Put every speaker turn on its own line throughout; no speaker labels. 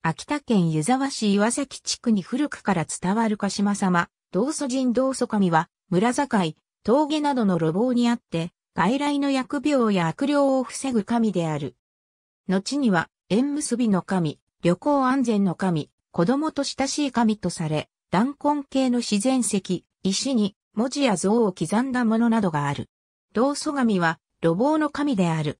秋田県湯沢市岩崎地区に古くから伝わる鹿島様、道祖神道祖神は、村境、峠などの路傍にあって、外来の薬病や悪霊を防ぐ神である。後には、縁結びの神、旅行安全の神、子供と親しい神とされ、断根系の自然石、石に文字や像を刻んだものなどがある。道祖神は、路傍の神である。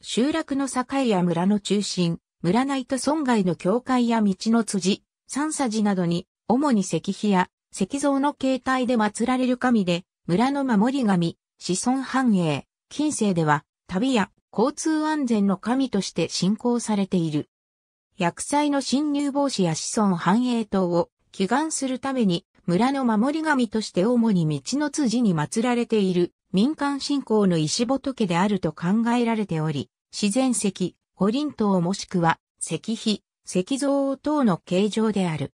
集落の境や村の中心、村内と村外の境界や道の辻、三佐寺などに、主に石碑や石像の形態で祀られる神で、村の守り神、子孫繁栄、近世では、旅や交通安全の神として信仰されている。薬剤の侵入防止や子孫繁栄等を祈願するために、村の守り神として主に道の辻に祀られている民間信仰の石仏であると考えられており、自然石、五輪島もしくは石碑、石像等の形状である。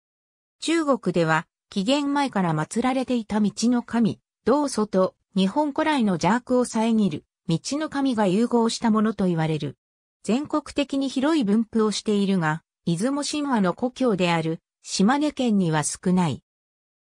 中国では、紀元前から祀られていた道の神、道祖と日本古来の邪悪を遮る、道の神が融合したものと言われる。全国的に広い分布をしているが、出雲神話の故郷である島根県には少ない。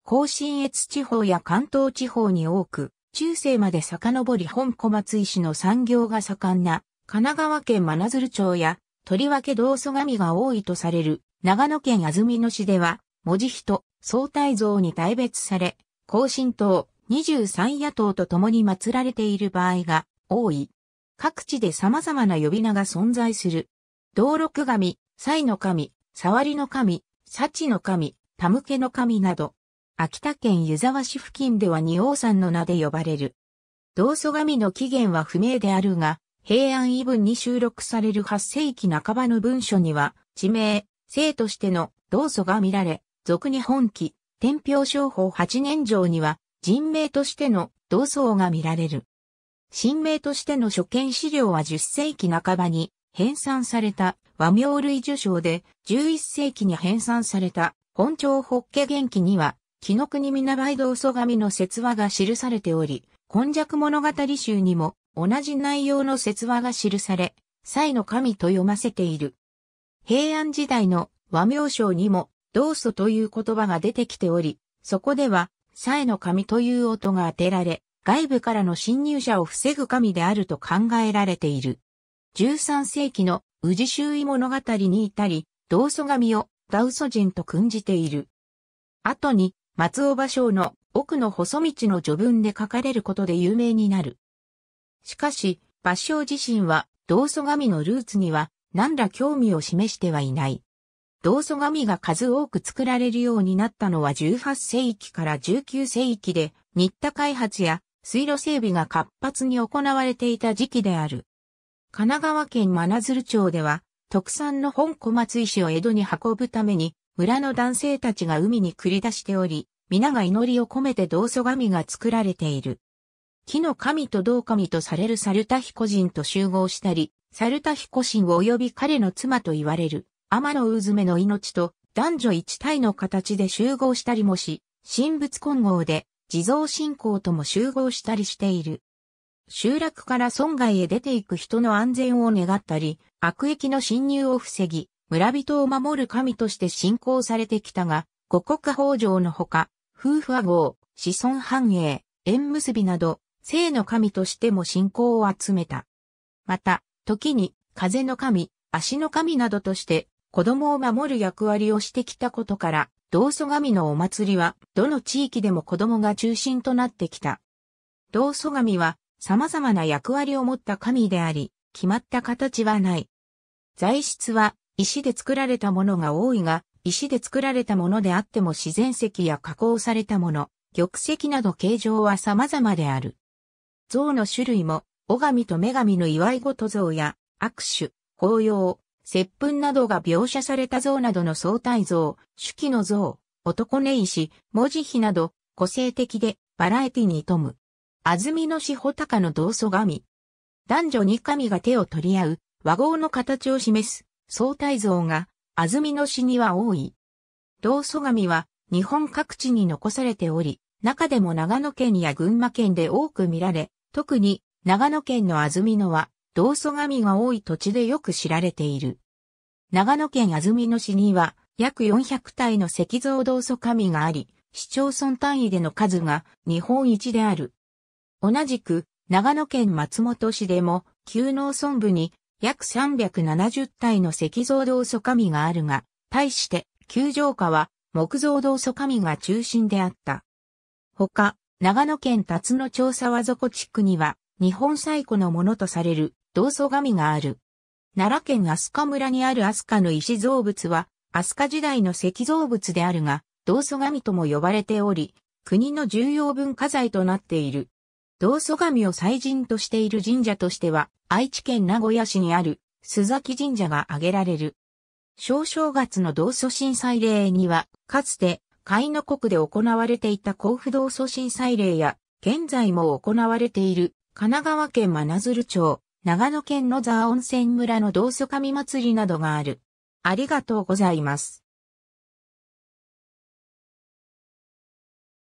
甲信越地方や関東地方に多く、中世まで遡り本小松石の産業が盛んな神奈川県真鶴町やとりわけ道祖神が多いとされる、長野県安曇野市では、文字人、総体像に大別され、後進党、23野党と共に祀られている場合が多い。各地で様々な呼び名が存在する。道六神、祭の神、触りの神、幸の神、田向けの神など、秋田県湯沢市付近では二王山の名で呼ばれる。道祖神の起源は不明であるが、平安異文に収録される8世紀半ばの文書には、地名、姓としての同祖が見られ、俗に本記、天平商法8年上には、人名としての同祖が見られる。新名としての所見資料は10世紀半ばに編纂された和名類受賞で、11世紀に編纂された本朝法華元記には、木の国皆倍道祖神の説話が記されており、今昔物語集にも同じ内容の説話が記され、才の神と読ませている。平安時代の和名章にも、道祖という言葉が出てきており、そこでは、才の神という音が当てられ、外部からの侵入者を防ぐ神であると考えられている。13世紀の宇治周囲物語に至り、道祖神をダウソ人と訓じている。後に、松尾芭蕉の奥の細道の序文で書かれることで有名になる。しかし、抜章自身は、道祖神のルーツには、何ら興味を示してはいない。道祖神が数多く作られるようになったのは18世紀から19世紀で、新田開発や水路整備が活発に行われていた時期である。神奈川県真鶴町では、特産の本小松石を江戸に運ぶために、村の男性たちが海に繰り出しており、皆が祈りを込めて道祖神が作られている。木の神と道神とされるサルタヒコ人と集合したり、サルタヒコ神及び彼の妻と言われる、天の渦目の命と男女一体の形で集合したりもし、神仏混合で地蔵信仰とも集合したりしている。集落から村外へ出ていく人の安全を願ったり、悪役の侵入を防ぎ、村人を守る神として信仰されてきたが、五国法上のほか、夫婦和合、子孫繁栄、縁結びなど、性の神としても信仰を集めた。また、時に、風の神、足の神などとして、子供を守る役割をしてきたことから、道祖神のお祭りは、どの地域でも子供が中心となってきた。道祖神は、様々な役割を持った神であり、決まった形はない。材質は、石で作られたものが多いが、石で作られたものであっても自然石や加工されたもの、玉石など形状は様々である。像の種類も、お神と女神の祝い事像や、握手、法要、接吻などが描写された像などの相対像、手記の像、男根石、文字碑など、個性的で、バラエティに富む。安住の市穂高の道祖神。男女に神が手を取り合う、和合の形を示す、相対像が、安住の市には多い。道祖神は日本各地に残されており、中でも長野県や群馬県で多く見られ、特に長野県の安住野は道祖神が多い土地でよく知られている。長野県安住の市には約400体の石像道祖神があり、市町村単位での数が日本一である。同じく長野県松本市でも、旧農村部に約370体の石像道祖神があるが、対して、九条家は木造道祖神が中心であった。他、長野県辰野町沢底地区には、日本最古のものとされる道祖神がある。奈良県飛鳥村にある飛鳥の石造物は、飛鳥時代の石造物であるが、道祖神とも呼ばれており、国の重要文化財となっている。道祖神を祭神としている神社としては、愛知県名古屋市にある須崎神社が挙げられる。小正月の同祖震災礼には、かつて、海の国で行われていた甲府道祖震災礼や、現在も行われている神奈川県真鶴町、長野県野沢温泉村の同祖神祭りなどがある。ありがとうございます。